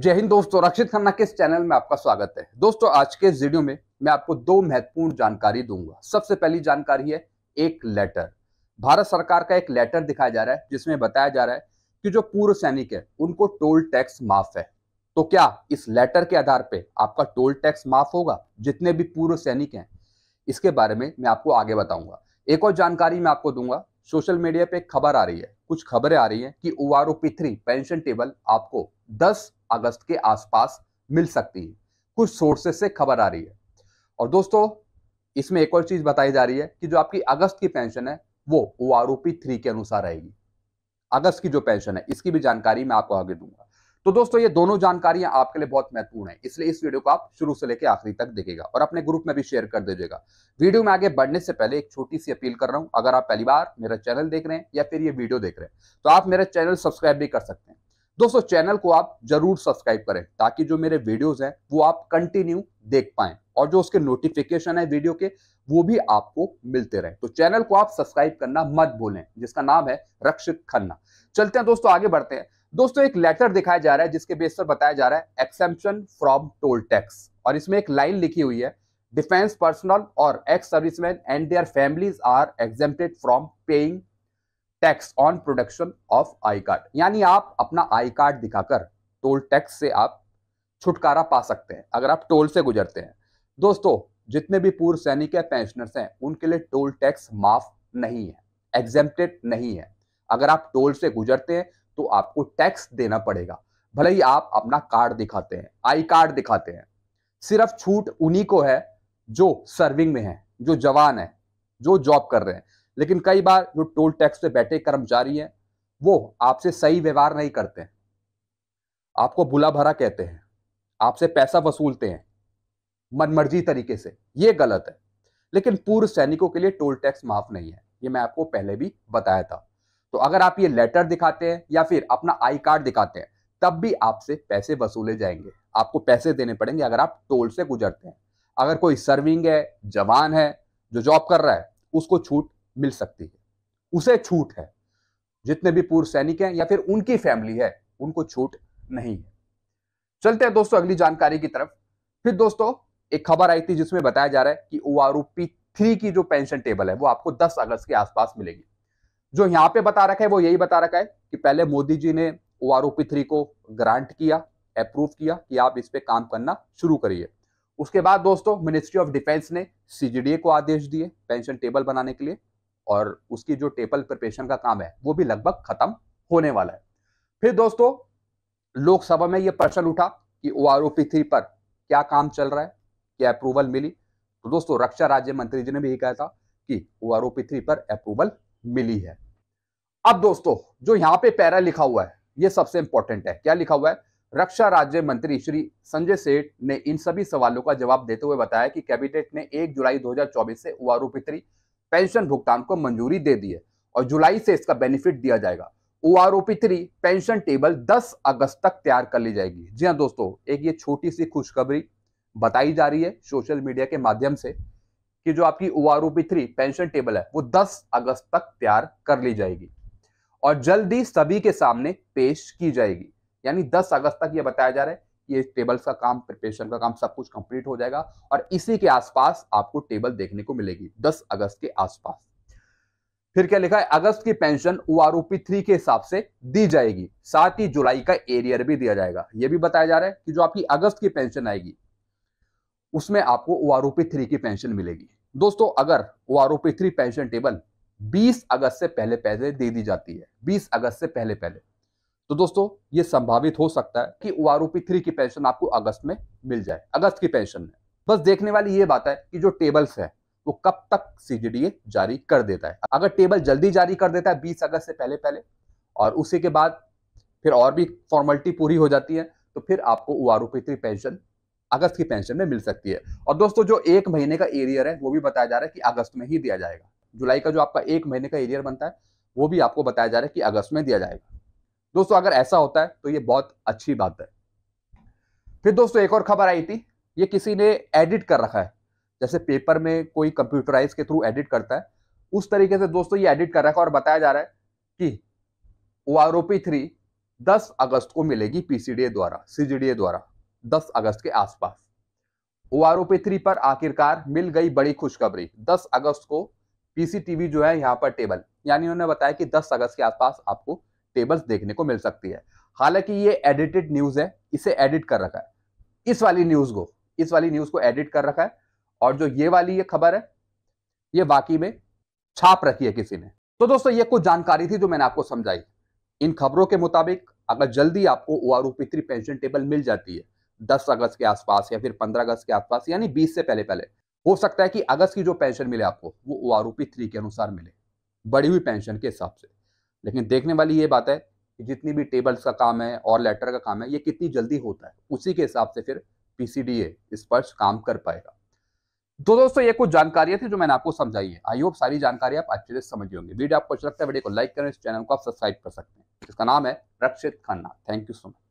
जय हिंद दोस्तों रक्षित खन्ना के इस चैनल में आपका स्वागत है दोस्तों आज के इस वीडियो में मैं आपको दो महत्वपूर्ण जानकारी दूंगा सबसे पहली जानकारी है एक लेटर भारत सरकार का एक लेटर दिखाया जा रहा है जिसमें बताया जा रहा है कि जो पूर्व सैनिक है उनको टोल टैक्स माफ है तो क्या इस लेटर के आधार पर आपका टोल टैक्स माफ होगा जितने भी पूर्व सैनिक हैं इसके बारे में मैं आपको आगे बताऊंगा एक और जानकारी मैं आपको दूंगा सोशल मीडिया पे एक खबर आ रही है कुछ खबरें आ रही हैं कि O R O P three pension table आपको दस अगस्त के आसपास मिल सकती है कुछ सोर्सेस से खबर आ रही है और दोस्तों इसमें एक और चीज बताई जा रही है कि जो आपकी अगस्त की पेंशन है वो ओ आर थ्री के अनुसार रहेगी अगस्त की जो पेंशन है इसकी भी जानकारी मैं आपको आगे दूंगा तो दोस्तों ये दोनों जानकारियां आपके लिए बहुत महत्वपूर्ण है इसलिए इस वीडियो को आप शुरू से लेकर आखिरी तक देखेगा और अपने ग्रुप में भी शेयर कर दीजिएगा वीडियो में आगे बढ़ने से पहले एक छोटी सी अपील कर रहा हूं अगर आप पहली बार मेरा चैनल देख रहे हैं या फिर ये वीडियो देख रहे हैं तो आप मेरा चैनल सब्सक्राइब भी कर सकते हैं दोस्तों चैनल को आप जरूर सब्सक्राइब करें ताकि जो मेरे वीडियोस हैं वो आप कंटिन्यू देख पाए और जो उसके नोटिफिकेशन है वीडियो के वो भी आपको मिलते रहे तो चैनल को आप सब्सक्राइब करना मत भूलें जिसका नाम है रक्षित खन्ना चलते हैं दोस्तों आगे बढ़ते हैं दोस्तों एक लेटर दिखाया जा रहा है जिसके बेस पर बताया जा रहा है एक्सेप्शन फ्रॉम टोल टैक्स और इसमें एक लाइन लिखी हुई है डिफेंस पर्सनल और ex serviceman and their families are exempted from paying tax on production of I card यानी आप अपना आई कार्ड दिखाकर टोल टैक्स से आप छुटकारा पा सकते हैं अगर आप टोल से गुजरते हैं दोस्तों जितने भी पूर्व सैनिक है पेंशनर्स हैं उनके लिए टोल टैक्स माफ नहीं है एग्जेप्टेड नहीं है अगर आप टोल से गुजरते हैं तो आपको टैक्स देना पड़ेगा भले ही आप अपना कार्ड दिखाते हैं आई कार्ड दिखाते हैं सिर्फ छूट उन्हीं को है जो सर्विंग में है जो जवान है जो जॉब कर रहे हैं लेकिन कई बार जो टोल टैक्स पे बैठे कर्मचारी हैं वो आपसे सही व्यवहार नहीं करते हैं आपको बुला भरा कहते हैं आपसे पैसा वसूलते हैं मनमर्जी तरीके से ये गलत है लेकिन पूर्व सैनिकों के लिए टोल टैक्स माफ नहीं है ये मैं आपको पहले भी बताया था तो अगर आप ये लेटर दिखाते हैं या फिर अपना आई कार्ड दिखाते हैं तब भी आपसे पैसे वसूले जाएंगे आपको पैसे देने पड़ेंगे अगर आप टोल से गुजरते हैं अगर कोई सर्विंग है जवान है जो जॉब कर रहा है उसको छूट मिल सकती है उसे छूट है जितने भी पूर्व सैनिक हैं या फिर उनकी फैमिली है उनको छूट नहीं है चलते हैं दोस्तों अगली जानकारी की तरफ फिर दोस्तों एक खबर आई थी जिसमें बताया जा रहा है कि ओ आर थ्री की जो पेंशन टेबल है वो आपको दस अगस्त के आसपास मिलेगी जो यहाँ पे बता रखा है वो यही बता रखा है कि पहले मोदी जी ने ओ आर थ्री को ग्रांट किया अप्रूव किया कि आप इस पे काम करना शुरू करिए उसके बाद दोस्तों मिनिस्ट्री ऑफ डिफेंस ने सीजीडीए को आदेश दिए पेंशन टेबल बनाने के लिए और उसकी जो टेपल प्रिपरेशन का काम है वो भी लगभग खत्म होने वाला है फिर दोस्तों लोकसभा में ये प्रश्न उठा कि ओ आर थ्री पर क्या काम चल रहा है क्या अप्रूवल मिली तो दोस्तों रक्षा राज्य मंत्री जी ने भी कहा था कि ओ आर थ्री पर अप्रूवल मिली है अब दोस्तों जो यहां पे पैरा लिखा हुआ है ये सबसे इंपॉर्टेंट है क्या लिखा हुआ है रक्षा राज्य मंत्री श्री संजय सेठ ने इन सभी सवालों का जवाब देते हुए बताया कि कैबिनेट ने 1 जुलाई 2024 से ओ आर पेंशन भुगतान को मंजूरी दे दी है और जुलाई से इसका बेनिफिट दिया जाएगा O R O P three pension table 10 अगस्त तक तैयार कर ली जाएगी जी हाँ दोस्तों एक ये छोटी सी खुशखबरी बताई जा रही है सोशल मीडिया के माध्यम से कि जो आपकी O R O P three pension table है वो 10 अगस्त तक तैयार कर ली जाएगी और जल्दी सभी के सामने पेश की जाएगी यानी 10 अगस्त तक ये बताया जा रहा है ये टेबल्स का काम प्रिपरेशन का काम सब कुछ कंप्लीट हो जाएगा और इसी के आसपास आपको टेबल देखने को मिलेगी 10 अगस्त के आसपास फिर क्या लिखा है अगस्त की पेंशन ओ आर थ्री के हिसाब से दी जाएगी साथ ही जुलाई का एरियर e भी दिया जाएगा यह भी बताया जा रहा है कि जो आपकी अगस्त की पेंशन आएगी उसमें आपको ओ आर थ्री की पेंशन मिलेगी दोस्तों अगर O R three pension table 20 अगस्त से पहले पहले दे दी जाती है 20 अगस्त से पहले पहले तो दोस्तों ये संभावित हो सकता है कि ओ आर थ्री की पेंशन आपको अगस्त में मिल जाए अगस्त की पेंशन में बस देखने वाली ये बात है कि जो टेबल्स है वो कब तक सीजीडीए जारी कर देता है अगर टेबल जल्दी जारी कर देता है बीस अगस्त से पहले पहले और उसी के बाद फिर और भी फॉर्मेलिटी पूरी हो जाती है तो फिर आपको ओ आर थ्री पेंशन अगस्त की पेंशन में मिल सकती है और दोस्तों जो एक महीने का एरियर है वो भी बताया जा रहा है कि अगस्त में ही दिया जाएगा जुलाई का जो आपका एक महीने का एरियर बनता है वो भी आपको बताया जा रहा है कि अगस्त में दिया जाएगा दोस्तों अगर ऐसा होता है तो ये बहुत अच्छी बात है फिर दोस्तों एक और खबर आई थी ये किसी ने एडिट कर रखा है जैसे पेपर में कोई कंप्यूटराइज के थ्रू एडिट करता है उस तरीके से दोस्तों ये एडिट कर रखा है और बताया जा रहा है कि O R O P three दस अगस्त को मिलेगी पीसीडीए द्वारा सीजीडीए द्वारा दस अगस्त के आसपास O R O P three पर आखिरकार मिल गई बड़ी खुशखबरी दस अगस्त को पीसीटीवी जो है यहाँ पर टेबल यानी उन्होंने बताया कि दस अगस्त के आसपास आपको टेबल्स देखने को मिल सकती है हालांकि ये एडिटेड न्यूज़ है इसे एडिट कर रखा है इस वाली न्यूज़ को इस वाली न्यूज़ को एडिट कर रखा है और जो ये वाली ये खबर है ये बाकी में छाप रखी है किसी ने तो दोस्तों ये कुछ जानकारी थी जो मैंने आपको समझाई इन खबरों के मुताबिक अगर जल्दी आपको ओ आर पेंशन टेबल मिल जाती है दस अगस्त के आसपास या फिर पंद्रह अगस्त के आसपास यानी बीस से पहले पहले हो सकता है कि अगस्त की जो पेंशन मिले आपको वो ओ आर के अनुसार मिले बड़ी हुई पेंशन के हिसाब से लेकिन देखने वाली ये बात है कि जितनी भी टेबल्स का काम है और लेटर का काम है ये कितनी जल्दी होता है उसी के हिसाब से फिर पीसीडीए इस पर काम कर पाएगा तो दोस्तों ये कुछ जानकारियां थी जो मैंने आपको समझाई है आई होप सारी जानकारी आप अच्छे से समझ होंगे वीडियो आपको अच्छा लगता है वीडियो को लाइक करें इस चैनल को आप सब्सक्राइब कर सकते हैं इसका नाम है Rakshit Khanna thank you so much